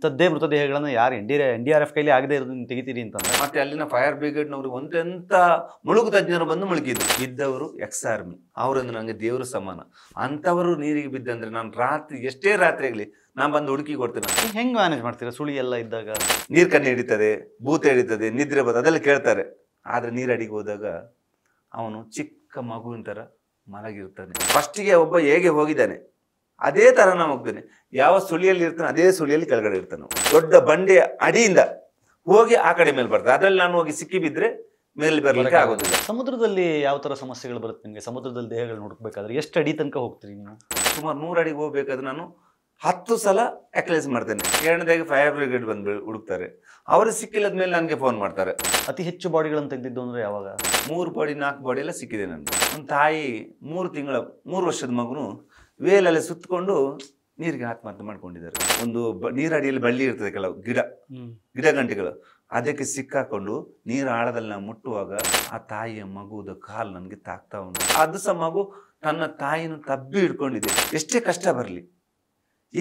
ಇಂಥದ್ದೇ ಮೃತದೇಹಗಳನ್ನು ಯಾರು N D N D R F ಕೈಲಿ ಆಗದೆ ಇರೋದನ್ನು ತೆಗಿತೀರಿ ಅಂತಂದ್ರೆ ಮತ್ತೆ ಅಲ್ಲಿನ ಫೈರ್ ಬ್ರಿಗೇಡ್ನವ್ರಿಗೆ ಒಂದೆಂಥ ಮುಳುಗು ತಜ್ಞರು ಬಂದು ಮುಳುಗಿದ್ರು ಇದ್ದವರು ಎಕ್ಸ್ ಆರ್ಮಿ ಅವರೊಂದು ನನಗೆ ದೇವರು ಸಮಾನ ಅಂಥವರು ನೀರಿಗೆ ಬಿದ್ದಂದ್ರೆ ನಾನು ರಾತ್ರಿ ಎಷ್ಟೇ ರಾತ್ರಿ ಆಗಲಿ ನಾನು ಬಂದು ಹುಡುಕಿ ಕೊಡ್ತೀನಿ ಹೆಂಗೆ ಮ್ಯಾನೇಜ್ ಮಾಡ್ತೀರಾ ಸುಳಿ ಎಲ್ಲ ಇದ್ದಾಗ ನೀರು ಕಣ್ಣು ಹಿಡಿತದೆ ಭೂತ ಹಿಡಿತದೆ ನಿದ್ರೆ ಬರ್ತದೆ ಅದೆಲ್ಲ ಕೇಳ್ತಾರೆ ಆದರೆ ನೀರು ಅಡಿಗೆ ಹೋದಾಗ ಅವನು ಚಿಕ್ಕ ಮಗುವಿನ ಥರ ಮಲಗಿರ್ತಾನೆ ಫಸ್ಟಿಗೆ ಒಬ್ಬ ಹೇಗೆ ಹೋಗಿದ್ದಾನೆ ಅದೇ ತರ ನಾನು ಹೋಗ್ತೇನೆ ಯಾವ ಸುಳಿಯಲ್ಲಿ ಇರ್ತಾನೆ ಅದೇ ಸುಳಿಯಲ್ಲಿ ಕೆಳಗಡೆ ಇರ್ತಾನೆ ದೊಡ್ಡ ಬಂಡೆ ಅಡಿಯಿಂದ ಹೋಗಿ ಆ ಕಡೆ ಮೇಲೆ ಬರ್ತದೆ ಅದರಲ್ಲಿ ನಾನು ಹೋಗಿ ಸಿಕ್ಕಿ ಮೇಲೆ ಬರ್ಲಿಕ್ಕೆ ಆಗೋದಿಲ್ಲ ಸಮುದ್ರದಲ್ಲಿ ಯಾವ ತರ ಸಮಸ್ಯೆಗಳು ಬರುತ್ತೆ ನಿಮಗೆ ಸಮುದ್ರದಲ್ಲಿ ದೇಹಗಳು ಹುಡುಕ್ಬೇಕಾದ್ರೆ ಎಷ್ಟು ಅಡಿ ತನಕ ಹೋಗ್ತೀರಿ ನೀವು ಸುಮಾರು ನೂರು ಅಡಿಗೆ ಹೋಗ್ಬೇಕಾದ್ರೆ ನಾನು ಹತ್ತು ಸಲ ಅಕಲೈಸ್ ಮಾಡ್ತೇನೆ ಎರಡನೇದಾಗಿ ಫೈರ್ ಬ್ರಿಗೇಡ್ ಬಂದು ಹುಡುಕ್ತಾರೆ ಅವರು ಸಿಕ್ಕಿಲ್ಲದ ಮೇಲೆ ನನಗೆ ಫೋನ್ ಮಾಡ್ತಾರೆ ಅತಿ ಹೆಚ್ಚು ಬಾಡಿಗಳನ್ನು ತೆಗೆದಿದ್ದು ಅಂದರೆ ಯಾವಾಗ ಮೂರು ಬಾಡಿ ನಾಲ್ಕು ಬಾಡಿ ಎಲ್ಲ ಸಿಕ್ಕಿದೆ ನನಗೆ ಒಂದು ತಾಯಿ ಮೂರು ತಿಂಗಳ ಮೂರು ವರ್ಷದ ಮಗನು ವೇಲಲ್ಲಿ ಸುತ್ತಕೊಂಡು ನೀರಿಗೆ ಆತ್ಮಹತ್ಯೆ ಮಾಡ್ಕೊಂಡಿದ್ದಾರೆ ಒಂದು ನೀರಡಿಯಲ್ಲಿ ಬಳ್ಳಿ ಇರ್ತದೆ ಕೆಲವು ಗಿಡ ಗಿಡ ಗಂಟೆಗಳು ಅದಕ್ಕೆ ಸಿಕ್ಕಾಕೊಂಡು ನೀರ ಆಳದಲ್ಲಿ ನಾವು ಮುಟ್ಟುವಾಗ ಆ ತಾಯಿಯ ಮಗುದ ಕಾಲು ನನಗೆ ತಾಕ್ತಾ ಉಂಟು ಅದು ಸಹ ಮಗು ತನ್ನ ತಾಯಿನ ತಬ್ಬಿ ಹಿಡ್ಕೊಂಡಿದೆ ಎಷ್ಟೇ ಕಷ್ಟ ಬರಲಿ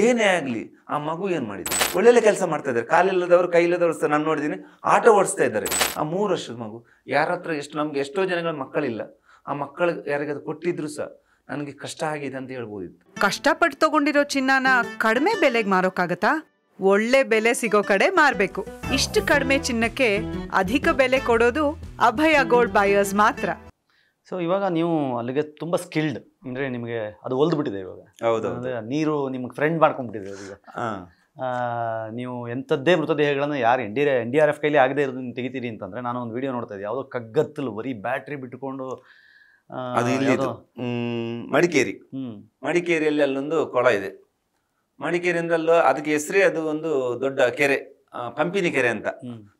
ಏನೇ ಆಗಲಿ ಆ ಮಗು ಏನು ಮಾಡಿದೆ ಒಳ್ಳೊಳ್ಳೆ ಕೆಲಸ ಮಾಡ್ತಾ ಇದ್ದಾರೆ ಕಾಲಿಲ್ಲದವರು ಇಲ್ಲದವರು ಸಹ ನಾನು ನೋಡಿದ್ದೀನಿ ಆಟೋ ಓಡಿಸ್ತಾ ಇದ್ದಾರೆ ಆ ಮೂರು ವರ್ಷದ ಮಗು ಯಾರ ಹತ್ರ ಎಷ್ಟು ನಮಗೆ ಎಷ್ಟೋ ಜನಗಳ ಮಕ್ಕಳಿಲ್ಲ ಆ ಮಕ್ಕಳಿಗೆ ಯಾರಿಗಾದ್ರು ಕೊಟ್ಟಿದ್ರು ಸಹ ನನಗೆ ಕಷ್ಟ ಆಗಿದೆ ಅಂತ ಹೇಳ್ಬೋದಿತ್ತು ಕಷ್ಟಪಟ್ಟು ತಗೊಂಡಿರೋ ಚಿನ್ನನ ಕಡಿಮೆ ಬೆಲೆಗೆ ಮಾರೋಕ್ಕಾಗತ್ತಾ ಒಳ್ಳೆ ಬೆಲೆ ಸಿಗೋ ಕಡೆ ಮಾರಬೇಕು ಇಷ್ಟು ಕಡಿಮೆ ಚಿನ್ನಕ್ಕೆ ಅಧಿಕ ಬೆಲೆ ಕೊಡೋದು ಅಭಯ ಗೋಲ್ಡ್ ಬಾಯರ್ಸ್ ಮಾತ್ರ ಸೊ ಇವಾಗ ನೀವು ಅಲ್ಲಿಗೆ ತುಂಬ ಸ್ಕಿಲ್ಡ್ ಅಂದರೆ ನಿಮಗೆ ಅದು ಬಿಟ್ಟಿದೆ ಇವಾಗ ಹೌದು ನೀರು ನಿಮ್ಗೆ ಫ್ರೆಂಡ್ ಮಾಡ್ಕೊಂಡ್ಬಿಟ್ಟಿದೆ ಈಗ ನೀವು ಎಂಥದ್ದೇ ಮೃತದೇಹಗಳನ್ನು ಯಾರು N D N D R F ಕೈಲಿ ಆಗದೆ ಇರೋದನ್ನ ತೆಗಿತೀರಿ ಅಂತಂದರೆ ನಾನು ಒಂದು ವಿಡಿಯೋ ನೋಡ್ತಾ ಇದ್ದೆ ಯಾವುದೋ ಕಗ್ಗತ್ತಲು ಬರೀ ಬ್ಯಾಟ್ರಿ ಬಿಟ್ಟುಕೊಂಡು ಅದು ಇಲ್ಲಿ ಮಡಿಕೇರಿ ಮಡಿಕೇರಿಯಲ್ಲಿ ಅಲ್ಲೊಂದು ಕೊಳ ಇದೆ ಮಡಿಕೇರಿ ಅಂದ್ರೆ ಅಲ್ಲೂ ಅದಕ್ಕೆ ಹೆಸರೇ ಅದು ಒಂದು ದೊಡ್ಡ ಕೆರೆ ಪಂಪಿನಿ ಕೆರೆ ಅಂತ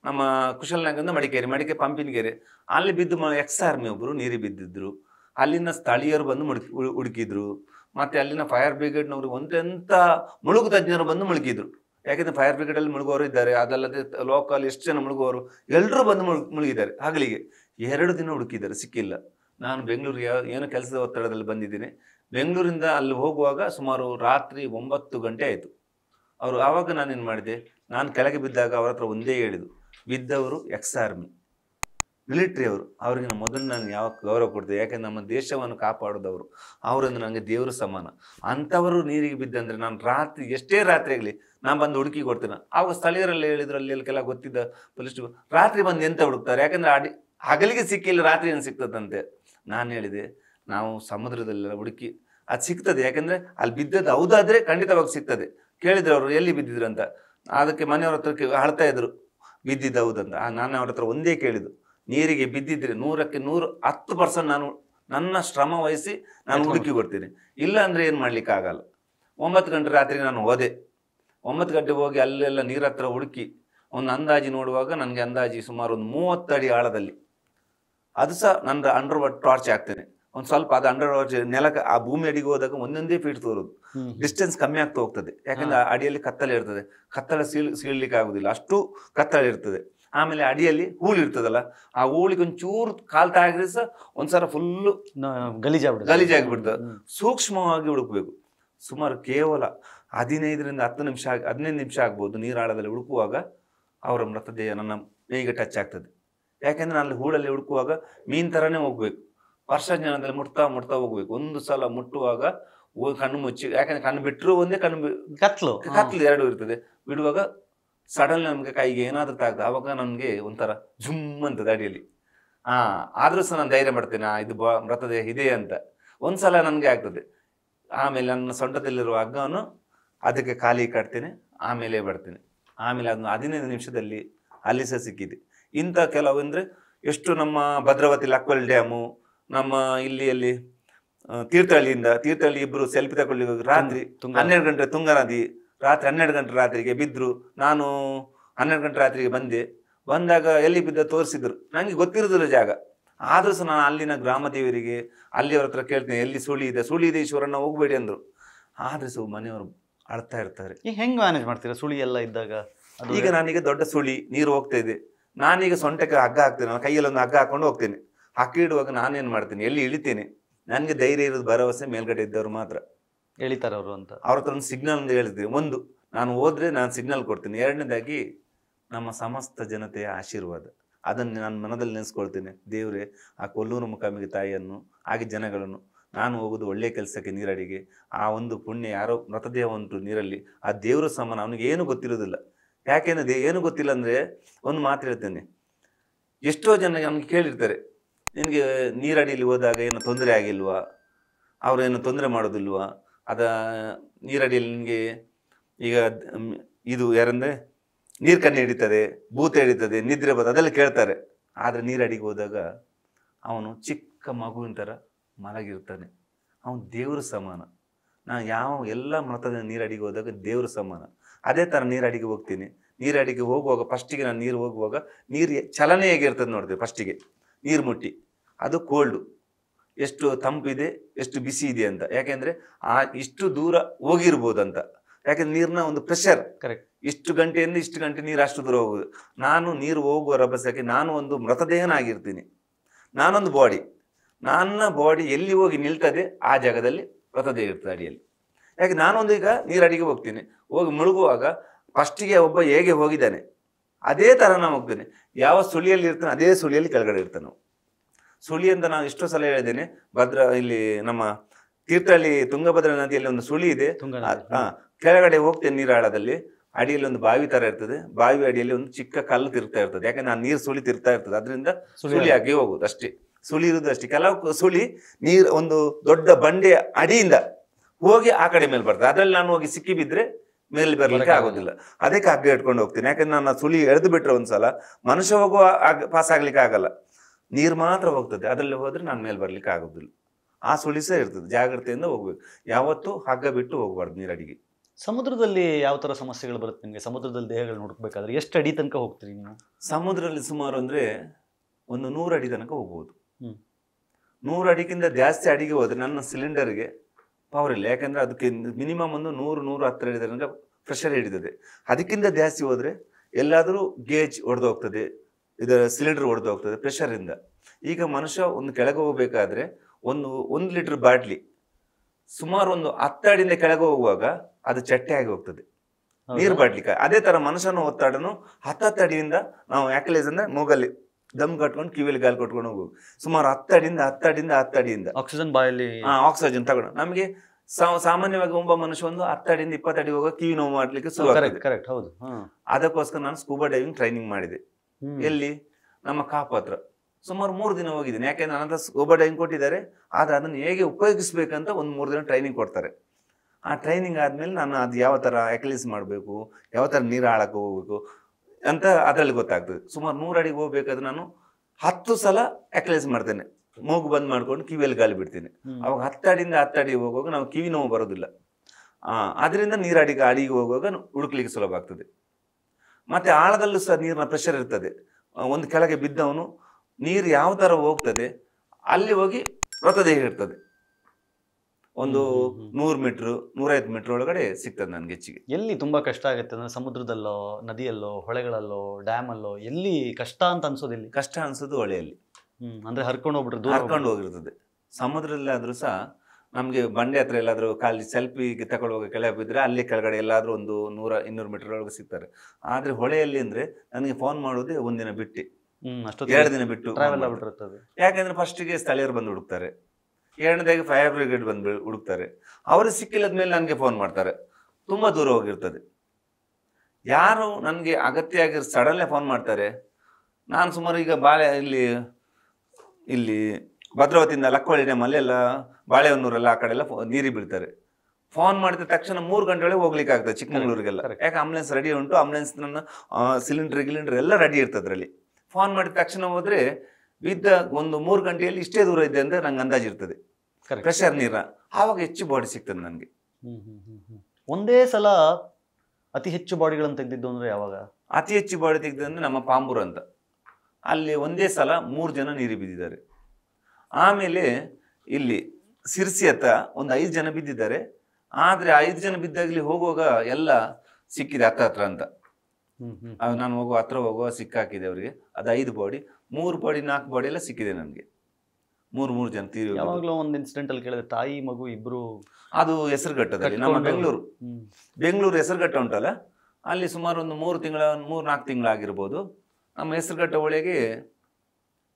ನಮ್ಮ ಕುಶಲನಗರಿಂದ ಮಡಿಕೇರಿ ಮಡಿಕೆ ಪಂಪಿನಿ ಕೆರೆ ಅಲ್ಲಿ ಬಿದ್ದು ಎಕ್ಸ್ ಆರ್ಮಿ ಒಬ್ರು ನೀರಿ ಬಿದ್ದಿದ್ರು ಅಲ್ಲಿನ ಸ್ಥಳೀಯರು ಬಂದು ಹುಡುಕಿದ್ರು ಮತ್ತೆ ಅಲ್ಲಿನ ಫೈರ್ ಬ್ರಿಗೇಡ್ನವರು ಒಂದೆಂತ ಮುಳುಗು ತಜ್ಞರು ಬಂದು ಮುಳುಗಿದ್ರು ಯಾಕೆಂದ್ರೆ ಫೈರ್ ಬ್ರಿಗೇಡ್ ಅಲ್ಲಿ ಮುಳುಗೋರು ಇದ್ದಾರೆ ಅದಲ್ಲದೆ ಲೋಕಲ್ ಎಷ್ಟು ಜನ ಮುಳುಗುವವರು ಎಲ್ಲರೂ ಬಂದು ಮುಳುಗಿದ್ದಾರೆ ಹಗಲಿಗೆ ಎರಡು ದಿನ ಹುಡುಕಿದ್ದಾರೆ ಸಿಕ್ಕಿಲ್ಲ ನಾನು ಬೆಂಗಳೂರಿಗೆ ಏನೋ ಕೆಲಸದ ಒತ್ತಡದಲ್ಲಿ ಬಂದಿದ್ದೀನಿ ಬೆಂಗಳೂರಿಂದ ಅಲ್ಲಿ ಹೋಗುವಾಗ ಸುಮಾರು ರಾತ್ರಿ ಒಂಬತ್ತು ಗಂಟೆ ಆಯಿತು ಅವರು ಆವಾಗ ನಾನೇನು ಮಾಡಿದೆ ನಾನು ಕೆಳಗೆ ಬಿದ್ದಾಗ ಅವರ ಹತ್ರ ಒಂದೇ ಹೇಳಿದ್ದು ಬಿದ್ದವರು ಎಕ್ಸ್ ಆರ್ಮಿ ಮಿಲಿಟ್ರಿ ಅವರು ನಾನು ಮೊದಲು ನಾನು ಯಾವ ಗೌರವ ಕೊಡ್ತೇನೆ ಯಾಕೆಂದ್ರೆ ನಮ್ಮ ದೇಶವನ್ನು ಕಾಪಾಡೋದವರು ಅವರಂದ್ರೆ ನನಗೆ ದೇವರು ಸಮಾನ ಅಂಥವರು ನೀರಿಗೆ ಬಿದ್ದಂದರೆ ನಾನು ರಾತ್ರಿ ಎಷ್ಟೇ ರಾತ್ರಿ ಆಗಲಿ ನಾನು ಬಂದು ಹುಡುಕಿ ಕೊಡ್ತೇನೆ ಆವಾಗ ಸ್ಥಳೀಯರಲ್ಲಿ ಹೇಳಿದ್ರು ಅಲ್ಲಿ ಕೆಲ ಗೊತ್ತಿದ್ದ ಪೊಲೀಸ್ ರಾತ್ರಿ ಬಂದು ಎಂತ ಹುಡುಕ್ತಾರೆ ಯಾಕಂದ್ರೆ ಅಡಿ ಹಗಲಿಗೆ ಸಿಕ್ಕಿಲ್ಲ ರಾತ್ರಿ ಏನು ಸಿಗ್ತದಂತೆ ನಾನು ಹೇಳಿದೆ ನಾವು ಸಮುದ್ರದಲ್ಲೆಲ್ಲ ಹುಡುಕಿ ಅದು ಸಿಗ್ತದೆ ಯಾಕೆಂದರೆ ಅಲ್ಲಿ ಬಿದ್ದದ್ದು ಹೌದಾದರೆ ಖಂಡಿತವಾಗಿ ಸಿಗ್ತದೆ ಕೇಳಿದ್ರು ಅವರು ಎಲ್ಲಿ ಬಿದ್ದಿದ್ರು ಅಂತ ಅದಕ್ಕೆ ಮನೆಯವ್ರ ಹತ್ರ ಅಳ್ತಾ ಇದ್ರು ಬಿದ್ದಿದ್ದು ಹೌದಂತ ನಾನು ಅವ್ರ ಹತ್ರ ಒಂದೇ ಕೇಳಿದ್ದು ನೀರಿಗೆ ಬಿದ್ದಿದ್ರೆ ನೂರಕ್ಕೆ ನೂರು ಹತ್ತು ಪರ್ಸೆಂಟ್ ನಾನು ನನ್ನ ಶ್ರಮ ವಹಿಸಿ ನಾನು ಹುಡುಕಿ ಕೊಡ್ತೀನಿ ಇಲ್ಲ ಅಂದರೆ ಏನು ಮಾಡ್ಲಿಕ್ಕೆ ಆಗಲ್ಲ ಒಂಬತ್ತು ಗಂಟೆ ರಾತ್ರಿ ನಾನು ಹೋದೆ ಒಂಬತ್ತು ಗಂಟೆಗೆ ಹೋಗಿ ಅಲ್ಲೆಲ್ಲ ನೀರ ಹತ್ರ ಹುಡುಕಿ ಒಂದು ಅಂದಾಜಿ ನೋಡುವಾಗ ನನಗೆ ಅಂದಾಜಿ ಸುಮಾರು ಒಂದು ಮೂವತ್ತು ಅಡಿ ಆಳದಲ್ಲಿ ಅದು ಸಹ ನನ್ನ ಅಂಡರ್ ಟಾರ್ಚ್ ಆಗ್ತೇನೆ ಒಂದು ಸ್ವಲ್ಪ ಅದು ಅಂಡರ್ ಟಾರ್ಚ್ ನೆಲಕ್ಕೆ ಆ ಭೂಮಿ ಅಡಿಗೆ ಹೋದಾಗ ಒಂದೊಂದೇ ಫೀಟ್ ತೋರೋದು ಡಿಸ್ಟೆನ್ಸ್ ಕಮ್ಮಿ ಆಗ್ತಾ ಹೋಗ್ತದೆ ಯಾಕಂದ್ರೆ ಅಡಿಯಲ್ಲಿ ಕತ್ತಲೆ ಇರ್ತದೆ ಕತ್ತಲೆ ಸೀಳ್ ಸೀಳ್ಲಿಕ್ಕೆ ಆಗುದಿಲ್ಲ ಅಷ್ಟು ಕತ್ತಲೆ ಇರ್ತದೆ ಆಮೇಲೆ ಅಡಿಯಲ್ಲಿ ಹೂಳು ಇರ್ತದಲ್ಲ ಆ ಹೂಳಿಗೆ ಒಂಚೂರು ಕಾಲ್ ತಾಗಿದ್ರೆ ಸಹ ಒಂದ್ಸಲ ಫುಲ್ಲು ಗಲೀಜಾಗಿ ಗಲೀಜಾಗಿಬಿಡ್ತದೆ ಸೂಕ್ಷ್ಮವಾಗಿ ಹುಡುಕ್ಬೇಕು ಸುಮಾರು ಕೇವಲ ಹದಿನೈದರಿಂದ ಹತ್ತು ನಿಮಿಷ ಹದಿನೈದು ನಿಮಿಷ ಆಗ್ಬಹುದು ನೀರಾಳದಲ್ಲಿ ಹುಡುಕುವಾಗ ಅವರ ಮೃತದೇಹ ನನ್ನ ಮೈಗೆ ಟಚ್ ಆಗ್ತದೆ ಯಾಕೆಂದ್ರೆ ಅಲ್ಲಿ ಹೂಳಲ್ಲಿ ಹುಡುಕುವಾಗ ಮೀನ್ ಥರನೇ ಹೋಗ್ಬೇಕು ವರ್ಷಜ್ಞಾನದಲ್ಲಿ ಮುಟ್ತಾ ಮುಟ್ತಾ ಹೋಗ್ಬೇಕು ಒಂದು ಸಲ ಮುಟ್ಟುವಾಗ ಕಣ್ಣು ಮುಚ್ಚಿ ಯಾಕಂದ್ರೆ ಕಣ್ಣು ಬಿಟ್ಟರು ಒಂದೇ ಕಣ್ಣು ಕತ್ಲು ಕತ್ಲು ಎರಡು ಇರ್ತದೆ ಬಿಡುವಾಗ ಸಡನ್ ನಮಗೆ ಕೈಗೆ ಏನಾದ್ರು ತಾಗ್ದು ಆವಾಗ ನನಗೆ ಒಂಥರ ಜುಮ್ ಅಂತದ ಅಡಿಯಲ್ಲಿ ಆ ಆದ್ರೂ ಸಹ ನಾನು ಧೈರ್ಯ ಮಾಡ್ತೇನೆ ಇದು ಬಾ ಮೃತದೇಹ ಇದೆ ಅಂತ ಒಂದ್ಸಲ ನನಗೆ ಆಗ್ತದೆ ಆಮೇಲೆ ನನ್ನ ಸೊಂಟದಲ್ಲಿರುವ ಹಗ್ಗವನ್ನು ಅದಕ್ಕೆ ಖಾಲಿ ಕಟ್ತೇನೆ ಆಮೇಲೆ ಬರ್ತೇನೆ ಆಮೇಲೆ ಅದನ್ನು ಹದಿನೈದು ನಿಮಿಷದಲ್ಲಿ ಅಲ್ಲಿ ಸಹ ಸಿಕ್ಕಿದೆ ಇಂಥ ಕೆಲವು ಅಂದರೆ ಎಷ್ಟು ನಮ್ಮ ಭದ್ರಾವತಿ ಲಕ್ವಲ್ ಡ್ಯಾಮು ನಮ್ಮ ಇಲ್ಲಿ ಅಲ್ಲಿ ತೀರ್ಥಹಳ್ಳಿಯಿಂದ ತೀರ್ಥಹಳ್ಳಿ ಇಬ್ಬರು ಸೆಲ್ಫಿ ತಗೊಳ್ಳಿ ರಾತ್ರಿ ಹನ್ನೆರಡು ಗಂಟೆ ತುಂಗ ನದಿ ರಾತ್ರಿ ಹನ್ನೆರಡು ಗಂಟೆ ರಾತ್ರಿಗೆ ಬಿದ್ದರು ನಾನು ಹನ್ನೆರಡು ಗಂಟೆ ರಾತ್ರಿಗೆ ಬಂದೆ ಬಂದಾಗ ಎಲ್ಲಿ ಬಿದ್ದ ತೋರಿಸಿದ್ರು ನನಗೆ ಗೊತ್ತಿರೋದಿಲ್ಲ ಜಾಗ ಆದರೂ ಸಹ ನಾನು ಅಲ್ಲಿನ ಗ್ರಾಮ ದೇವರಿಗೆ ಅಲ್ಲಿಯವ್ರ ಹತ್ರ ಕೇಳ್ತೀನಿ ಎಲ್ಲಿ ಸುಳಿ ಇದೆ ಸುಳಿ ಇದೆ ಈಶ್ವರನ ಹೋಗಬೇಡಿ ಅಂದರು ಆದರೆ ಸಹ ಮನೆಯವರು ಅಳ್ತಾ ಇರ್ತಾರೆ ಹೆಂಗ್ ಹೆಂಗೆ ಮ್ಯಾನೇಜ್ ಮಾಡ್ತೀರಾ ಸುಳಿ ಎಲ್ಲ ಇದ್ದಾಗ ಈಗ ನಾನೀಗ ದೊಡ್ಡ ಸುಳಿ ನೀರು ಹೋಗ್ತಾ ಇದೆ ನಾನೀಗ ಸೊಂಟಕ್ಕೆ ಹಗ್ಗ ಹಾಕ್ತೇನೆ ಕೈಯಲ್ಲಿ ಒಂದು ಹಗ್ಗ ಹಾಕೊಂಡು ಹೋಗ್ತೇನೆ ನಾನು ನಾನೇನು ಮಾಡ್ತೀನಿ ಎಲ್ಲಿ ಇಳಿತೇನೆ ನನಗೆ ಧೈರ್ಯ ಇರೋದು ಭರವಸೆ ಮೇಲ್ಗಡೆ ಇದ್ದವರು ಮಾತ್ರ ಎಳಿತಾರೆ ಅವರು ಅಂತ ಅವ್ರ ಹತ್ರ ಒಂದು ಸಿಗ್ನಲ್ ಅಂತ ಹೇಳ್ತೀವಿ ಒಂದು ನಾನು ಹೋದ್ರೆ ನಾನು ಸಿಗ್ನಲ್ ಕೊಡ್ತೀನಿ ಎರಡನೇದಾಗಿ ನಮ್ಮ ಸಮಸ್ತ ಜನತೆಯ ಆಶೀರ್ವಾದ ಅದನ್ನು ನಾನು ಮನದಲ್ಲಿ ನೆನೆಸ್ಕೊಳ್ತೇನೆ ದೇವರೇ ಆ ಕೊಲ್ಲೂರು ಮುಖಾಮಿಗೆ ತಾಯಿಯನ್ನು ಹಾಗೆ ಜನಗಳನ್ನು ನಾನು ಹೋಗೋದು ಒಳ್ಳೆಯ ಕೆಲಸಕ್ಕೆ ನೀರಡಿಗೆ ಆ ಒಂದು ಪುಣ್ಯ ಯಾರೋ ಮೃತದೇಹ ಉಂಟು ನೀರಲ್ಲಿ ಆ ದೇವರ ಸಮಾನ ಅವನಿಗೆ ಏನೂ ಗೊತ್ತಿರೋದಿಲ್ಲ ಯಾಕೆನ್ನೋದು ಏನು ಗೊತ್ತಿಲ್ಲ ಅಂದರೆ ಒಂದು ಮಾತು ಹೇಳ್ತೇನೆ ಎಷ್ಟೋ ಜನ ನಮಗೆ ಕೇಳಿರ್ತಾರೆ ನಿನಗೆ ನೀರಡಿಯಲ್ಲಿ ಹೋದಾಗ ಏನು ತೊಂದರೆ ಆಗಿಲ್ವಾ ಅವರು ಏನು ತೊಂದರೆ ಮಾಡೋದಿಲ್ವಾ ಅದ ನೀರಡಿಯಲ್ಲಿ ನಿನಗೆ ಈಗ ಇದು ಯಾರಂದರೆ ನೀರು ಕಣ್ಣು ಹಿಡಿತದೆ ಭೂತ ಹಿಡಿತದೆ ನಿದ್ರೆ ಬರ್ತದೆ ಅದೆಲ್ಲ ಕೇಳ್ತಾರೆ ಆದರೆ ನೀರಡಿಗೆ ಹೋದಾಗ ಅವನು ಚಿಕ್ಕ ಮಗುವಿನ ಥರ ಮಲಗಿರ್ತಾನೆ ಅವನು ದೇವರ ಸಮಾನ ನಾನು ಯಾವ ಎಲ್ಲ ಮೃತದ ನೀರಡಿಗೆ ಹೋದಾಗ ದೇವರ ಸಮಾನ ಅದೇ ಥರ ನೀರು ಅಡಿಗೆ ಹೋಗ್ತೀನಿ ನೀರು ಅಡಿಗೆ ಹೋಗುವಾಗ ಫಸ್ಟಿಗೆ ನಾನು ನೀರು ಹೋಗುವಾಗ ನೀರು ಚಲನೆ ಹೇಗಿರ್ತದೆ ನೋಡ್ತೀವಿ ಫಸ್ಟಿಗೆ ನೀರು ಮುಟ್ಟಿ ಅದು ಕೋಲ್ಡು ಎಷ್ಟು ತಂಪಿದೆ ಎಷ್ಟು ಬಿಸಿ ಇದೆ ಅಂತ ಯಾಕೆಂದರೆ ಆ ಇಷ್ಟು ದೂರ ಅಂತ ಯಾಕೆಂದ್ರೆ ನೀರಿನ ಒಂದು ಪ್ರೆಷರ್ ಕರೆಕ್ಟ್ ಇಷ್ಟು ಗಂಟೆಯಿಂದ ಇಷ್ಟು ಗಂಟೆ ನೀರು ಅಷ್ಟು ದೂರ ಹೋಗುದು ನಾನು ನೀರು ಹೋಗುವ ರಭಸಕ್ಕೆ ನಾನು ಒಂದು ಮೃತದೇಹನಾಗಿರ್ತೀನಿ ನಾನೊಂದು ಬಾಡಿ ನನ್ನ ಬಾಡಿ ಎಲ್ಲಿ ಹೋಗಿ ನಿಲ್ತದೆ ಆ ಜಾಗದಲ್ಲಿ ಮೃತದೇಹ ಇರ್ತದೆ ಅಡಿಯಲ್ಲಿ ಯಾಕೆ ಈಗ ನೀರು ಅಡಿಗೆ ಹೋಗ್ತೀನಿ ಹೋಗಿ ಮುಳುಗುವಾಗ ಫಸ್ಟಿಗೆ ಒಬ್ಬ ಹೇಗೆ ಹೋಗಿದ್ದಾನೆ ಅದೇ ತರ ನಾನು ಹೋಗ್ತೇನೆ ಯಾವ ಸುಳಿಯಲ್ಲಿ ಇರ್ತಾನೆ ಅದೇ ಸುಳಿಯಲ್ಲಿ ಕೆಳಗಡೆ ಇರ್ತಾನೆ ಸುಳಿ ಸುಳಿಯಿಂದ ನಾನು ಎಷ್ಟೋ ಸಲ ಹೇಳಿದ್ದೇನೆ ಭದ್ರ ಇಲ್ಲಿ ನಮ್ಮ ತೀರ್ಥಹಳ್ಳಿ ತುಂಗಭದ್ರಾ ನದಿಯಲ್ಲಿ ಒಂದು ಸುಳಿ ಇದೆ ಕೆಳಗಡೆ ಹೋಗ್ತೇನೆ ನೀರಾಳದಲ್ಲಿ ಅಡಿಯಲ್ಲಿ ಒಂದು ಬಾವಿ ತರ ಇರ್ತದೆ ಬಾವಿ ಅಡಿಯಲ್ಲಿ ಒಂದು ಚಿಕ್ಕ ಕಲ್ಲು ತಿರ್ತಾ ಇರ್ತದೆ ಯಾಕಂದ್ರೆ ನಾನು ನೀರು ಸುಳಿ ತಿರ್ತಾ ಇರ್ತದೆ ಅದರಿಂದ ಸುಳಿ ಆಗಿ ಹೋಗುದು ಅಷ್ಟೇ ಸುಳಿ ಇರುವುದು ಅಷ್ಟೇ ಕೆಲವು ಸುಳಿ ನೀರು ಒಂದು ದೊಡ್ಡ ಬಂಡೆಯ ಅಡಿಯಿಂದ ಹೋಗಿ ಆ ಕಡೆ ಮೇಲೆ ಬರ್ತದೆ ಅದ್ರಲ್ಲಿ ನಾನು ಹೋಗಿ ಸಿಕ್ಕಿ ಬಿದ್ರೆ ಮೇಲೆ ಬರ್ಲಿಕ್ಕೆ ಆಗೋದಿಲ್ಲ ಅದಕ್ಕೆ ಹಗ್ಗ ಇಟ್ಕೊಂಡು ಹೋಗ್ತೀನಿ ಯಾಕಂದ್ರೆ ನಾನು ಸುಳಿ ಎಳೆದು ಬಿಟ್ರೆ ಒಂದ್ಸಲ ಮನುಷ್ಯ ಹೋಗುವ ಪಾಸ್ ಆಗ್ಲಿಕ್ಕೆ ಆಗಲ್ಲ ನೀರು ಮಾತ್ರ ಹೋಗ್ತದೆ ಅದರಲ್ಲಿ ಹೋದ್ರೆ ನಾನು ಮೇಲೆ ಬರ್ಲಿಕ್ಕೆ ಆಗೋದಿಲ್ಲ ಆ ಸುಳಿ ಸಹ ಇರ್ತದೆ ಜಾಗ್ರತೆಯಿಂದ ಹೋಗ್ಬೇಕು ಯಾವತ್ತೂ ಹಗ್ಗ ಬಿಟ್ಟು ಹೋಗ್ಬಾರ್ದು ಅಡಿಗೆ ಸಮುದ್ರದಲ್ಲಿ ಯಾವ ತರ ಸಮಸ್ಯೆಗಳು ಬರುತ್ತೆ ನಿಮಗೆ ಸಮುದ್ರದಲ್ಲಿ ದೇಹಗಳು ನೋಡ್ಬೇಕಾದ್ರೆ ಎಷ್ಟು ಅಡಿ ತನಕ ಹೋಗ್ತೀರಿ ನೀವು ಸಮುದ್ರದಲ್ಲಿ ಸುಮಾರು ಅಂದ್ರೆ ಒಂದು ನೂರ ಅಡಿ ತನಕ ಹೋಗ್ಬೋದು ನೂರ ಅಡಿಗಿಂತ ಜಾಸ್ತಿ ಅಡಿಗೆ ಹೋದ್ರೆ ನನ್ನ ಸಿಲಿಂಡರ್ಗೆ ಪವರ್ ಇಲ್ಲ ಯಾಕಂದ್ರೆ ಅದಕ್ಕೆ ಮಿನಿಮಮ್ ಒಂದು ನೂರು ನೂರು ಹತ್ತಿರ ಹಿಡಿದ್ರಂಗೆ ಪ್ರೆಷರ್ ಹಿಡಿದಿದೆ ಅದಕ್ಕಿಂತ ಜಾಸ್ತಿ ಹೋದ್ರೆ ಎಲ್ಲಾದರೂ ಗೇಜ್ ಹೋಗ್ತದೆ ಇದರ ಸಿಲಿಂಡರ್ ಪ್ರೆಷರ್ ಇಂದ ಈಗ ಮನುಷ್ಯ ಒಂದು ಕೆಳಗೆ ಹೋಗಬೇಕಾದ್ರೆ ಒಂದು ಒಂದು ಲೀಟರ್ ಬಾಟ್ಲಿ ಸುಮಾರು ಒಂದು ಹತ್ತಾಡಿಂದ ಕೆಳಗೆ ಹೋಗುವಾಗ ಅದು ಚಟ್ಟೆ ಆಗಿ ಹೋಗ್ತದೆ ನೀರು ಬಾಟ್ಲಿಕ್ಕೆ ಅದೇ ತರ ಮನುಷ್ಯನ ಒತ್ತಾಡನು ಹತ್ತತ್ತಡಿಯಿಂದ ನಾವು ಯಾಕಲೇಸ್ ಅಂದರೆ ಮೂಗಲ್ಲಿ ದಮ್ ಕಟ್ಕೊಂಡು ಕಿವಿಯಲ್ಲಿ ಗಾಲ್ ಕಟ್ಕೊಂಡು ಹೋಗು ಸುಮಾರು ಹತ್ತಡಿಯಿಂದ ಹತ್ತಡಿಯಿಂದ ಹತ್ತಡಿಯಿಂದ ಆಕ್ಸಿಜನ್ ಬಾಯಲ್ಲಿ ಆಕ್ಸಿಜನ್ ತಗೊಂಡು ನಮಗೆ ಸಾಮಾನ್ಯವಾಗಿ ಒಬ್ಬ ಮನುಷ್ಯ ಒಂದು ಹತ್ತಡಿಯಿಂದ ಇಪ್ಪತ್ತಡಿ ಹೋಗೋ ಕಿವಿ ನೋವು ಮಾಡ್ಲಿಕ್ಕೆ ಕರೆಕ್ಟ್ ಹೌದು ಅದಕ್ಕೋಸ್ಕರ ನಾನು ಸ್ಕೂಬಾ ಡೈವಿಂಗ್ ಟ್ರೈನಿಂಗ್ ಮಾಡಿದೆ ಎಲ್ಲಿ ನಮ್ಮ ಕಾಪಾತ್ರ ಸುಮಾರು ಮೂರು ದಿನ ಹೋಗಿದ್ದೀನಿ ಯಾಕೆಂದ್ರೆ ನನ್ನ ಸ್ಕೂಬಾ ಡೈವಿಂಗ್ ಕೊಟ್ಟಿದ್ದಾರೆ ಆದ್ರೆ ಅದನ್ನು ಹೇಗೆ ಉಪಯೋಗಿಸ್ಬೇಕಂತ ಒಂದು ಮೂರು ದಿನ ಟ್ರೈನಿಂಗ್ ಕೊಡ್ತಾರೆ ಆ ಟ್ರೈನಿಂಗ್ ಆದ್ಮೇಲೆ ನಾನು ಅದು ಯಾವ ತರ ಎಕ್ಲೀಸ್ ಮಾಡಬೇಕು ಯಾವ ತರ ನೀರು ಆಳಕ್ಕೆ ಹೋಗ್ಬೇಕು ಅಂತ ಅದರಲ್ಲಿ ಗೊತ್ತಾಗ್ತದೆ ಸುಮಾರು ನೂರು ಅಡಿಗೆ ಹೋಗ್ಬೇಕಾದ್ರೆ ನಾನು ಹತ್ತು ಸಲ ಎಕ್ಲೈಸ್ ಮಾಡ್ತೇನೆ ಮೂಗು ಬಂದ್ ಮಾಡ್ಕೊಂಡು ಕಿವಿಯಲ್ಲಿ ಗಾಳಿ ಬಿಡ್ತೀನಿ ಅವಾಗ ಹತ್ತಡಿಯಿಂದ ಅಡಿಗೆ ಹೋಗುವಾಗ ನಾವು ಕಿವಿ ನೋವು ಬರೋದಿಲ್ಲ ಅದರಿಂದ ನೀರು ಅಡಿಗೆ ಅಡಿಗೆ ಹೋಗುವಾಗ ಹುಡುಕ್ಲಿಕ್ಕೆ ಸುಲಭ ಆಗ್ತದೆ ಮತ್ತೆ ಆಳದಲ್ಲೂ ಸಹ ನೀರಿನ ಪ್ರೆಷರ್ ಇರ್ತದೆ ಒಂದು ಕೆಳಗೆ ಬಿದ್ದವನು ನೀರು ಯಾವ ತರ ಹೋಗ್ತದೆ ಅಲ್ಲಿ ಹೋಗಿ ಮೃತದೇಹ ಇರ್ತದೆ ಒಂದು ನೂರು ಮೀಟರ್ ನೂರೈವತ್ತು ಮೀಟರ್ ಒಳಗಡೆ ಸಿಗ್ತದೆ ನನ್ಗೆ ಹೆಚ್ಚಿಗೆ ಎಲ್ಲಿ ತುಂಬಾ ಕಷ್ಟ ಆಗುತ್ತೆ ಅಂದ್ರೆ ಸಮುದ್ರದಲ್ಲೋ ನದಿಯಲ್ಲೋ ಹೊಳೆಗಳಲ್ಲೋ ಡ್ಯಾಮ್ ಅಲ್ಲೋ ಎಲ್ಲಿ ಕಷ್ಟ ಅಂತ ಅನ್ಸೋದು ಇಲ್ಲಿ ಕಷ್ಟ ಅನ್ಸೋದು ಹೊಳೆಯಲ್ಲಿ ಹ್ಮ್ ಅಂದ್ರೆ ಹರ್ಕೊಂಡು ಹೋಗ್ಬಿಟ್ರೆ ಹರ್ಕೊಂಡು ಹೋಗಿರ್ತದೆ ಸಮುದ್ರದಲ್ಲಿ ಆದ್ರೂ ಸಹ ನಮ್ಗೆ ಬಂಡೆ ಹತ್ರ ಎಲ್ಲಾದ್ರೂ ಖಾಲಿ ಸೆಲ್ಫಿಗೆ ತಗೊಳ್ಳುವಾಗ ಕೆಳಗೆ ಬಿದ್ರೆ ಅಲ್ಲಿ ಕೆಳಗಡೆ ಎಲ್ಲಾದ್ರೂ ಒಂದು ನೂರ ಇನ್ನೂರು ಮೀಟರ್ ಒಳಗೆ ಸಿಗ್ತಾರೆ ಆದ್ರೆ ಹೊಳೆಯಲ್ಲಿ ಅಂದ್ರೆ ನನಗೆ ಫೋನ್ ಮಾಡೋದೇ ಒಂದಿನ ಬಿಟ್ಟು ಎರಡು ದಿನ ಬಿಟ್ಟು ಯಾಕಂದ್ರೆ ಫಸ್ಟಿಗೆ ಸ್ಥಳೀಯರು ಬಂದು ಹುಡುಕ್ತಾರೆ ಏಳನೇದಾಗಿ ಫೈರ್ ಬ್ರಿಗೇಡ್ ಬಂದು ಹುಡುಕ್ತಾರೆ ಅವರು ಸಿಕ್ಕಿಲ್ಲದ ಮೇಲೆ ನನಗೆ ಫೋನ್ ಮಾಡ್ತಾರೆ ತುಂಬ ದೂರ ಹೋಗಿರ್ತದೆ ಯಾರು ನನಗೆ ಅಗತ್ಯ ಆಗಿರೋ ಸಡನ್ಲೇ ಫೋನ್ ಮಾಡ್ತಾರೆ ನಾನು ಸುಮಾರು ಈಗ ಬಾಳೆ ಇಲ್ಲಿ ಇಲ್ಲಿ ಭದ್ರಾವತಿಯಿಂದ ಲಕ್ಕೊಳ್ಳಿ ಡ್ಯಾಮಲ್ಲಿ ಎಲ್ಲ ಬಾಳೆಹೊನ್ನೂರೆಲ್ಲ ಆ ಕಡೆ ಎಲ್ಲ ನೀರಿ ಬಿಡ್ತಾರೆ ಫೋನ್ ಮಾಡಿದ ತಕ್ಷಣ ಮೂರು ಗಂಟೆ ಒಳಗೆ ಹೋಗ್ಲಿಕ್ಕೆ ಆಗ್ತದೆ ಚಿಕ್ಕಮಂಗ್ಳೂರಿಗೆಲ್ಲ ಯಾಕೆ ಆಂಬುಲೆನ್ಸ್ ರೆಡಿ ಉಂಟು ಆಂಬುಲೆನ್ಸ್ ನನ್ನ ಸಿಲಿಂಡರ್ ಗಿಲಿಂಡರ್ ಎಲ್ಲ ರೆಡಿ ಇರ್ತದೆ ಅದರಲ್ಲಿ ಫೋನ್ ಮಾಡಿದ ತಕ್ಷಣ ಹೋದರೆ ಬಿದ್ದ ಒಂದು ಮೂರು ಗಂಟೆಯಲ್ಲಿ ಇಷ್ಟೇ ದೂರ ಇದೆ ಅಂದರೆ ನಂಗೆ ಅಂದಾಜಿರ್ತದೆ ಪ್ರೆಷರ್ ನೀರ ಆವಾಗ ಹೆಚ್ಚು ಬಾಡಿ ಸಿಗ್ತದೆ ನನಗೆ ಒಂದೇ ಸಲ ಅತಿ ಹೆಚ್ಚು ಬಾಡಿಗಳನ್ನು ತೆಗೆದಿದ್ದು ಅಂದ್ರೆ ಯಾವಾಗ ಅತಿ ಹೆಚ್ಚು ಬಾಡಿ ತೆಗೆದಂದ್ರೆ ನಮ್ಮ ಪಾಂಬೂರು ಅಂತ ಅಲ್ಲಿ ಒಂದೇ ಸಲ ಮೂರು ಜನ ನೀರು ಬಿದ್ದಿದ್ದಾರೆ ಆಮೇಲೆ ಇಲ್ಲಿ ಸಿರ್ಸಿ ಹತ್ತ ಒಂದು ಐದು ಜನ ಬಿದ್ದಿದ್ದಾರೆ ಆದ್ರೆ ಐದು ಜನ ಬಿದ್ದಾಗಲಿ ಹೋಗುವಾಗ ಎಲ್ಲ ಸಿಕ್ಕಿದೆ ಹತ್ರ ಹತ್ರ ಅಂತ ನಾನು ಹೋಗುವ ಹತ್ರ ಹೋಗುವ ಸಿಕ್ಕಾಕಿದೆ ಅವರಿಗೆ ಅದು ಐದು ಬಾಡಿ ಮೂರು ಬಾಡಿ ನಾಲ್ಕು ಬಾಡಿ ಎಲ್ಲ ಸಿಕ್ಕಿದೆ ನನಗೆ ಮೂರು ಮೂರು ಜನ ತೀರಿ ಯಾವಾಗಲೂ ಒಂದು ಇನ್ಸಿಡೆಂಟ್ ಅಲ್ಲಿ ಕೇಳಿದ್ರೆ ತಾಯಿ ಮಗು ಇಬ್ರು ಅದು ಹೆಸರುಘಟ್ಟದಲ್ಲಿ ನಮ್ಮ ಬೆಂಗಳೂರು ಬೆಂಗಳೂರು ಹೆಸರುಘಟ್ಟ ಉಂಟಲ್ಲ ಅಲ್ಲಿ ಸುಮಾರು ಒಂದು ಮೂರು ತಿಂಗಳ ಮೂರು ನಾಲ್ಕು ತಿಂಗಳಾಗಿರ್ಬೋದು ನಮ್ಮ ಹೆಸರುಘಟ್ಟ ಒಳಗೆ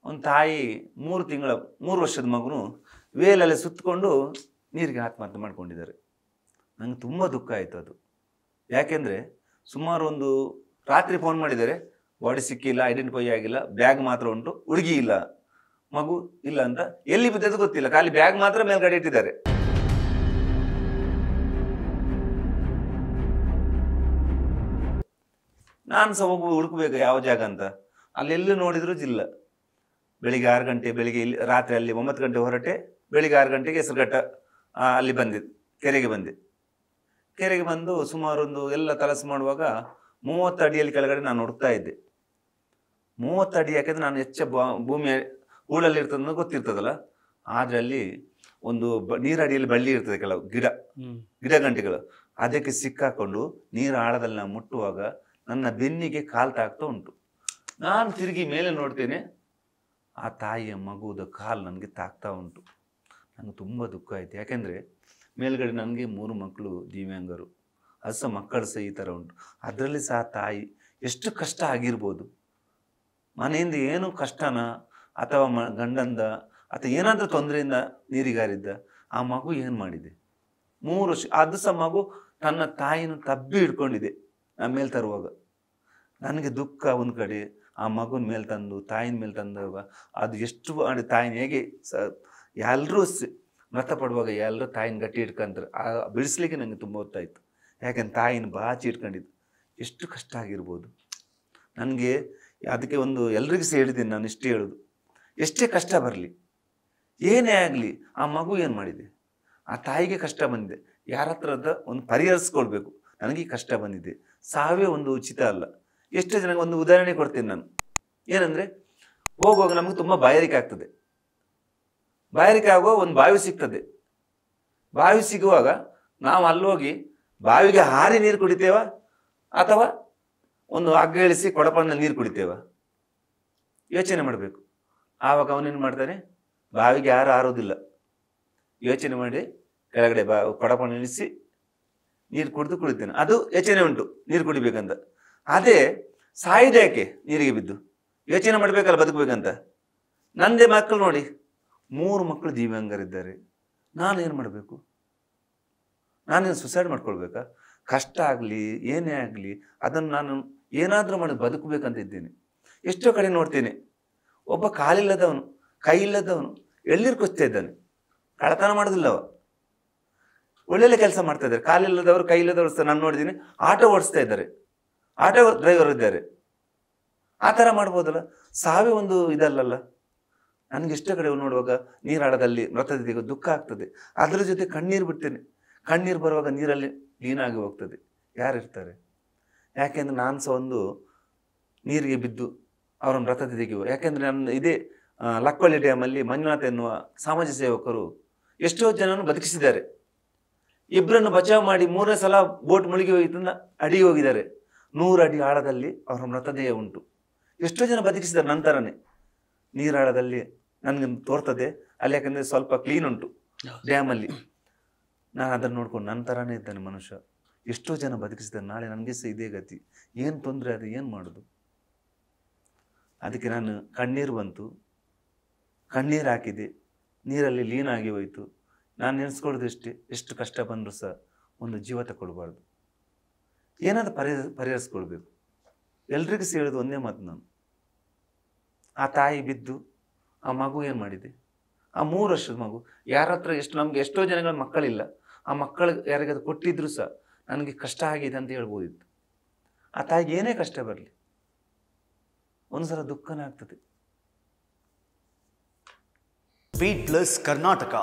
ಒಂದು ತಾಯಿ ಮೂರು ತಿಂಗಳ ಮೂರು ವರ್ಷದ ಮಗನು ವೇಲಲ್ಲಿ ಸುತ್ತಕೊಂಡು ನೀರಿಗೆ ಆತ್ಮಹತ್ಯೆ ಮಾಡ್ಕೊಂಡಿದ್ದಾರೆ ನಂಗೆ ತುಂಬ ದುಃಖ ಆಯಿತು ಅದು ಯಾಕೆಂದರೆ ಸುಮಾರು ಒಂದು ರಾತ್ರಿ ಫೋನ್ ಮಾಡಿದ್ದಾರೆ ಬಾಡಿ ಸಿಕ್ಕಿಲ್ಲ ಐಡೆಂಟಿಫೈ ಆಗಿಲ್ಲ ಬ್ಯಾಗ್ ಮಾತ್ರ ಉಂಟು ಹುಡುಗಿ ಇಲ್ಲ ಮಗು ಇಲ್ಲ ಅಂತ ಎಲ್ಲಿ ಬಿದ್ದದ್ದು ಗೊತ್ತಿಲ್ಲ ಖಾಲಿ ಬ್ಯಾಗ್ ಮಾತ್ರ ಮೇಲ್ಗಡೆ ಇಟ್ಟಿದ್ದಾರೆ ನಾನು ಸಹ ಹೋಗಿ ಹುಡುಕ್ಬೇಕು ಯಾವ ಜಾಗ ಅಂತ ಅಲ್ಲೆಲ್ಲೂ ನೋಡಿದ್ರು ಜಿಲ್ಲ ಬೆಳಿಗ್ಗೆ ಆರು ಗಂಟೆ ಬೆಳಿಗ್ಗೆ ಇಲ್ಲಿ ರಾತ್ರಿ ಅಲ್ಲಿ ಒಂಬತ್ತು ಗಂಟೆ ಹೊರಟೆ ಬೆಳಿಗ್ಗೆ ಆರು ಗಂಟೆಗೆ ಹೆಸರುಘಟ್ಟ ಅಲ್ಲಿ ಬಂದಿದ್ದು ಕೆರೆಗೆ ಬಂದೆ ಕೆರೆಗೆ ಬಂದು ಸುಮಾರೊಂದು ಎಲ್ಲ ತಲಸು ಮಾಡುವಾಗ ಮೂವತ್ತು ಅಡಿಯಲ್ಲಿ ಕೆಳಗಡೆ ನಾನು ಹುಡುಕ್ತಾ ಇದ್ದೆ ಮೂವತ್ತು ಅಡಿ ಯಾಕೆಂದ್ರೆ ನಾನು ಹೆಚ್ಚ ಭೂಮಿಯ ಊರಲ್ಲಿ ಇರ್ತದ ಗೊತ್ತಿರ್ತದಲ್ಲ ಅದರಲ್ಲಿ ಒಂದು ನೀರಡಿಯಲ್ಲಿ ಬಳ್ಳಿ ಇರ್ತದೆ ಕೆಲವು ಗಿಡ ಗಿಡ ಗಂಟೆಗಳು ಅದಕ್ಕೆ ಸಿಕ್ಕಾಕೊಂಡು ನೀರು ಆಳದಲ್ಲಿ ನಾನು ಮುಟ್ಟುವಾಗ ನನ್ನ ಬೆನ್ನಿಗೆ ಕಾಲು ತಾಕ್ತಾ ಉಂಟು ನಾನು ತಿರುಗಿ ಮೇಲೆ ನೋಡ್ತೇನೆ ಆ ತಾಯಿಯ ಮಗುವುದ ಕಾಲು ನನಗೆ ತಾಕ್ತಾ ಉಂಟು ನನಗೆ ತುಂಬ ದುಃಖ ಆಯಿತು ಯಾಕೆಂದರೆ ಮೇಲ್ಗಡೆ ನನಗೆ ಮೂರು ಮಕ್ಕಳು ದಿವ್ಯಾಂಗರು ಅದು ಸಹ ಮಕ್ಕಳು ಸಹ ಈ ಥರ ಉಂಟು ಅದರಲ್ಲಿ ಸಹ ತಾಯಿ ಎಷ್ಟು ಕಷ್ಟ ಆಗಿರ್ಬೋದು ಮನೆಯಿಂದ ಏನು ಕಷ್ಟನ ಅಥವಾ ಮ ಗಂಡಂದ ಅಥವಾ ಏನಾದರೂ ತೊಂದರೆಯಿಂದ ನೀರಿಗಾರಿದ್ದ ಆ ಮಗು ಏನು ಮಾಡಿದೆ ಮೂರು ವರ್ಷ ಅದು ಸಹ ಮಗು ತನ್ನ ತಾಯಿನ ತಬ್ಬಿ ಹಿಡ್ಕೊಂಡಿದೆ ಆ ಮೇಲೆ ತರುವಾಗ ನನಗೆ ದುಃಖ ಒಂದು ಕಡೆ ಆ ಮಗುನ ಮೇಲೆ ತಂದು ತಾಯಿನ ಮೇಲೆ ತಂದಾಗ ಅದು ಎಷ್ಟು ಮಾಡಿ ತಾಯಿನ ಹೇಗೆ ಸ ಎಲ್ಲರೂ ಮೃತ ಪಡುವಾಗ ಎಲ್ಲರೂ ತಾಯಿನ ಗಟ್ಟಿ ಹಿಡ್ಕೊಂತಾರೆ ಆ ಬಿಡಿಸ್ಲಿಕ್ಕೆ ನನಗೆ ತುಂಬ ಹೊತ್ತಾಯಿತು ಯಾಕೆಂದ್ರೆ ತಾಯಿನ ಬಾಚಿ ಇಟ್ಕೊಂಡಿದ್ದು ಎಷ್ಟು ಕಷ್ಟ ಆಗಿರ್ಬೋದು ನನಗೆ ಅದಕ್ಕೆ ಒಂದು ಎಲ್ರಿಗೂ ಸೇರಿದ್ದೀನಿ ನಾನು ಇಷ್ಟು ಹೇಳೋದು ಎಷ್ಟೇ ಕಷ್ಟ ಬರಲಿ ಏನೇ ಆಗಲಿ ಆ ಮಗು ಏನು ಮಾಡಿದೆ ಆ ತಾಯಿಗೆ ಕಷ್ಟ ಬಂದಿದೆ ಯಾರ ಹತ್ರದ ಒಂದು ಪರಿಹರಿಸ್ಕೊಳ್ಬೇಕು ನನಗೆ ಕಷ್ಟ ಬಂದಿದೆ ಸಾವೇ ಒಂದು ಉಚಿತ ಅಲ್ಲ ಎಷ್ಟು ಜನಕ್ಕೆ ಒಂದು ಉದಾಹರಣೆ ಕೊಡ್ತೀನಿ ನಾನು ಏನಂದರೆ ಹೋಗುವಾಗ ನಮಗೆ ತುಂಬ ಬಾಯಾರಿಕೆ ಆಗ್ತದೆ ಬಾಯಾರಿಕೆ ಆಗುವಾಗ ಒಂದು ಬಾವಿ ಸಿಗ್ತದೆ ಬಾವಿ ಸಿಗುವಾಗ ನಾವು ಅಲ್ಲೋಗಿ ಬಾವಿಗೆ ಹಾರಿ ನೀರು ಕುಡಿತೇವ ಅಥವಾ ಒಂದು ಅಗ್ಗ ಇಳಿಸಿ ಕೊಡಪಣ್ಣ ನೀರು ಕುಡಿತೇವ ಯೋಚನೆ ಮಾಡಬೇಕು ಆವಾಗ ಅವನೇನು ಮಾಡ್ತಾನೆ ಬಾವಿಗೆ ಯಾರು ಆರೋದಿಲ್ಲ ಯೋಚನೆ ಮಾಡಿ ಕೆಳಗಡೆ ಬಾ ಕೊಡಪ ನೆನೆಸಿ ನೀರು ಕುಡಿದು ಕುಡಿತಾನೆ ಅದು ಯೋಚನೆ ಉಂಟು ನೀರು ಕುಡಿಬೇಕಂತ ಅದೇ ಸಾಯಿದೆ ಯಾಕೆ ನೀರಿಗೆ ಬಿದ್ದು ಯೋಚನೆ ಮಾಡಬೇಕಲ್ಲ ಬದುಕಬೇಕಂತ ನಂದೇ ಮಕ್ಕಳು ನೋಡಿ ಮೂರು ಮಕ್ಕಳು ದಿವ್ಯಾಂಗರಿದ್ದಾರೆ ನಾನು ಏನು ಮಾಡಬೇಕು ನಾನೇನು ಸುಸೈಡ್ ಮಾಡ್ಕೊಳ್ಬೇಕಾ ಕಷ್ಟ ಆಗಲಿ ಏನೇ ಆಗಲಿ ಅದನ್ನು ನಾನು ಏನಾದರೂ ಮಾಡಿ ಬದುಕಬೇಕಂತ ಇದ್ದೇನೆ ಎಷ್ಟೋ ಕಡೆ ನೋಡ್ತೇನೆ ಒಬ್ಬ ಕಾಲಿಲ್ಲದವನು ಕೈ ಇಲ್ಲದವನು ಎಳ್ನೀರು ಕುಸ್ತಾ ಇದ್ದಾನೆ ಕಳತನ ಮಾಡೋದಿಲ್ಲ ಅವ ಒಳ್ಳೊಳ್ಳೆ ಕೆಲಸ ಮಾಡ್ತಾ ಇದ್ದಾರೆ ಕಾಲಿಲ್ಲದವರು ಕೈ ಇಲ್ಲದವರು ನಾನು ನೋಡಿದ್ದೀನಿ ಆಟೋ ಓಡಿಸ್ತಾ ಇದ್ದಾರೆ ಆಟೋ ಡ್ರೈವರ್ ಇದ್ದಾರೆ ಆ ಥರ ಮಾಡ್ಬೋದಲ್ಲ ಸಾವೇ ಒಂದು ಇದಲ್ಲಲ್ಲ ನನಗೆ ಇಷ್ಟ ಕಡೆ ನೋಡುವಾಗ ನೀರಾಳದಲ್ಲಿ ಮೃತದಿಗೆ ದುಃಖ ಆಗ್ತದೆ ಅದರ ಜೊತೆ ಕಣ್ಣೀರು ಬಿಡ್ತೇನೆ ಕಣ್ಣೀರು ಬರುವಾಗ ನೀರಲ್ಲಿ ಲೀನಾಗಿ ಹೋಗ್ತದೆ ಯಾರಿರ್ತಾರೆ ಯಾಕೆಂದ್ರೆ ನಾನು ಸಹ ಒಂದು ನೀರಿಗೆ ಬಿದ್ದು ಅವರ ರಥದ ತೆಗೆಯುವ ಯಾಕೆಂದರೆ ನನ್ನ ಇದೇ ಲಕ್ಕೊಳ್ಳಿ ಡ್ಯಾಮಲ್ಲಿ ಮಂಜುನಾಥ್ ಎನ್ನುವ ಸಮಾಜ ಸೇವಕರು ಎಷ್ಟೋ ಜನವನ್ನು ಬದುಕಿಸಿದ್ದಾರೆ ಇಬ್ಬರನ್ನು ಬಚಾವ್ ಮಾಡಿ ಮೂರನೇ ಸಲ ಬೋಟ್ ಮುಳುಗಿ ಹೋಗಿದ್ದ ಅಡಿ ಹೋಗಿದ್ದಾರೆ ನೂರು ಅಡಿ ಆಳದಲ್ಲಿ ಅವರ ಮೃತದೇಹ ಉಂಟು ಎಷ್ಟೋ ಜನ ಬದುಕಿಸಿದ್ದಾರೆ ನಂತರನೇ ನೀರಾಳದಲ್ಲಿ ನನಗೆ ತೋರ್ತದೆ ಅಲ್ಲಿ ಯಾಕಂದರೆ ಸ್ವಲ್ಪ ಕ್ಲೀನ್ ಉಂಟು ಡ್ಯಾಮಲ್ಲಿ ನಾನು ಅದನ್ನು ನೋಡ್ಕೊಂಡು ನಂತರನೇ ಇದ್ದಾನೆ ಮನುಷ್ಯ ಎಷ್ಟೋ ಜನ ಬದುಕಿಸಿದ್ದಾರೆ ನಾಳೆ ನನಗೆ ಸಹ ಇದೇ ಗತಿ ಏನು ತೊಂದರೆ ಅದು ಏನು ಮಾಡೋದು ಅದಕ್ಕೆ ನಾನು ಕಣ್ಣೀರು ಬಂತು ಕಣ್ಣೀರು ಹಾಕಿದೆ ನೀರಲ್ಲಿ ಲೀನಾಗಿ ಹೋಯಿತು ನಾನು ನೆನೆಸ್ಕೊಳ್ಳೋದು ಎಷ್ಟೇ ಎಷ್ಟು ಕಷ್ಟ ಬಂದರೂ ಸಹ ಒಂದು ಜೀವ ತಗೊಳ್ಬಾರ್ದು ಏನಾದರೂ ಪರಿಹ ಪರಿಹರಿಸ್ಕೊಳ್ಬೇಕು ಎಲ್ರಿಗೂ ಸೇಳೋದು ಒಂದೇ ಮಾತು ನಾನು ಆ ತಾಯಿ ಬಿದ್ದು ಆ ಮಗು ಏನು ಮಾಡಿದೆ ಆ ಮೂರು ವರ್ಷದ ಮಗು ಯಾರ ಹತ್ರ ಎಷ್ಟು ನಮಗೆ ಎಷ್ಟೋ ಜನಗಳ ಮಕ್ಕಳಿಲ್ಲ ಆ ಮಕ್ಕಳು ಯಾರಿಗಾದ್ರು ಕೊಟ್ಟಿದ್ರು ಸಹ ನನಗೆ ಕಷ್ಟ ಆಗಿದೆ ಅಂತ ಹೇಳ್ಬೋದಿತ್ತು ಆ ತಾಯಿಗೆ ಏನೇ ಕಷ್ಟ ಬರಲಿ ಒಂದ್ಸಲ ದುಃಖನೇ ಆಗ್ತದೆ ಪ್ಲಸ್ ಕರ್ನಾಟಕ